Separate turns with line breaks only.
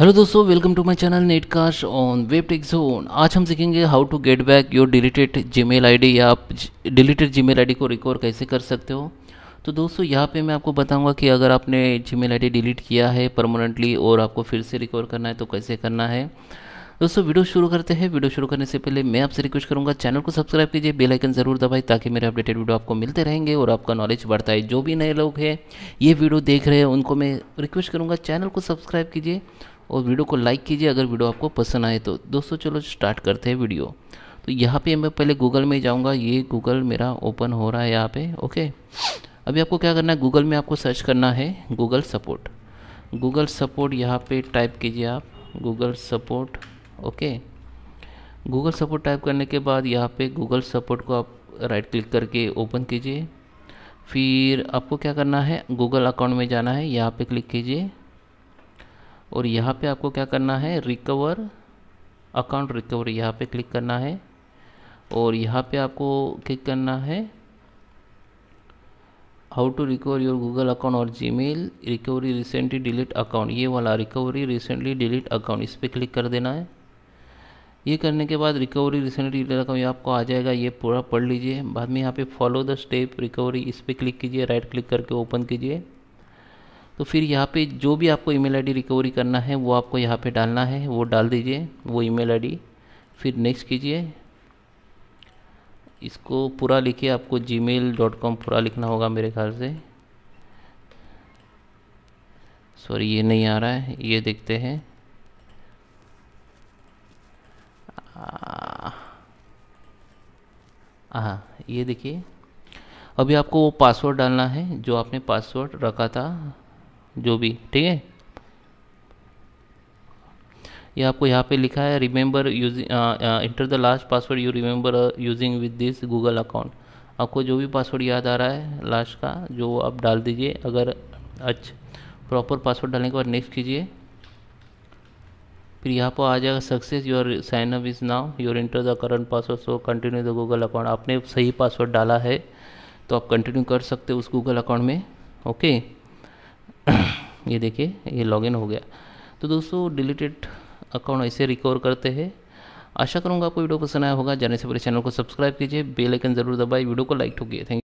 Hello दोस्तों welcome to my channel net cast on web tech zone आज हम सीखेंगे how to get back your deleted Gmail ID या आप deleted Gmail ID को recover कैसे कर सकते हो तो दोस्तों यहाँ पे मैं आपको बताऊंगा कि अगर आपने जीमेल आईडी डिलीट किया है परमानेंटली और आपको फिर से रिकवर करना है तो कैसे करना है दोस्तों वीडियो शुरू करते हैं वीडियो शुरू करने से पहले मैं आपसे रिक्वेस्ट करूंगा चैनल को सब्सक्राइब कीजिए बेल आइकन ज़रूर दबाएं ताकि मेरे अपडेटेड वीडियो आपको मिलते रहेंगे और आपका नॉलेज बढ़ता है जो भी नए लोग हैं ये वीडियो देख रहे हैं उनको मैं रिक्वेस्ट करूंगा चैनल को सब्सक्राइब कीजिए और वीडियो को लाइक कीजिए अगर वीडियो आपको पसंद आए तो दोस्तों चलो स्टार्ट करते हैं वीडियो तो यहाँ पे मैं पहले गूगल में जाऊँगा ये गूगल मेरा ओपन हो रहा है यहाँ पे ओके अभी आपको क्या करना है गूगल में आपको सर्च करना है गूगल सपोर्ट गूगल सपोर्ट यहाँ पे टाइप कीजिए आप Google support okay Google support type करने के बाद यहाँ पे गूगल सपोर्ट को आप राइट क्लिक करके ओपन कीजिए फिर आपको क्या करना है गूगल अकाउंट में जाना है यहाँ पे क्लिक कीजिए और यहाँ पे आपको क्या करना है रिकवर अकाउंट रिकवरी यहाँ पे क्लिक करना है और यहाँ पे आपको क्लिक करना है how to recover your Google account और Gmail recovery recently delete account ये वाला रिकवरी रिसेंटली डिलीट अकाउंट इस पर क्लिक कर देना है ये करने के बाद रिकवरी रिसेंटली डिलीट अकाउंट आपको आ जाएगा ये पूरा पढ़ लीजिए बाद में यहाँ पे फॉलो द स्टेप रिकवरी इस पर क्लिक कीजिए राइट क्लिक करके ओपन कीजिए तो फिर यहाँ पे जो भी आपको ईमेल आईडी रिकवरी करना है वो आपको यहाँ पे डालना है वो डाल दीजिए वो ईमेल आईडी फिर नेक्स्ट कीजिए इसको पूरा लिखिए आपको कॉम पूरा लिखना होगा मेरे ख्याल से सॉरी ये नहीं आ रहा है ये देखते हैं हाँ ये देखिए अभी आपको वो पासवर्ड डालना है जो आपने पासवर्ड रखा था जो भी ठीक है ये आपको यहाँ पे लिखा है remember using enter the last password you remember using with this Google account आपको जो भी पासवर्ड याद आ रहा है लास्ट का जो आप डाल दीजिए अगर अच्छा प्रॉपर पासवर्ड डालने के बाद नेक्स्ट कीजिए फिर यहाँ पर आ जाएगा success your sign up is now your enter the current password so continue the Google account आपने सही पासवर्ड डाला है तो आप कंटिन्यू कर सकते हो उस गूगल अकाउंट में ओके okay? ये देखिए ये लॉगिन हो गया तो दोस्तों डिलीटेड अकाउंट ऐसे रिकवर करते हैं आशा करूँगा आपको वीडियो पसंद आया होगा जाने से पहले चैनल को सब्सक्राइब कीजिए बेल आइकन जरूर दबाए वीडियो को लाइक ठोकिए थैंक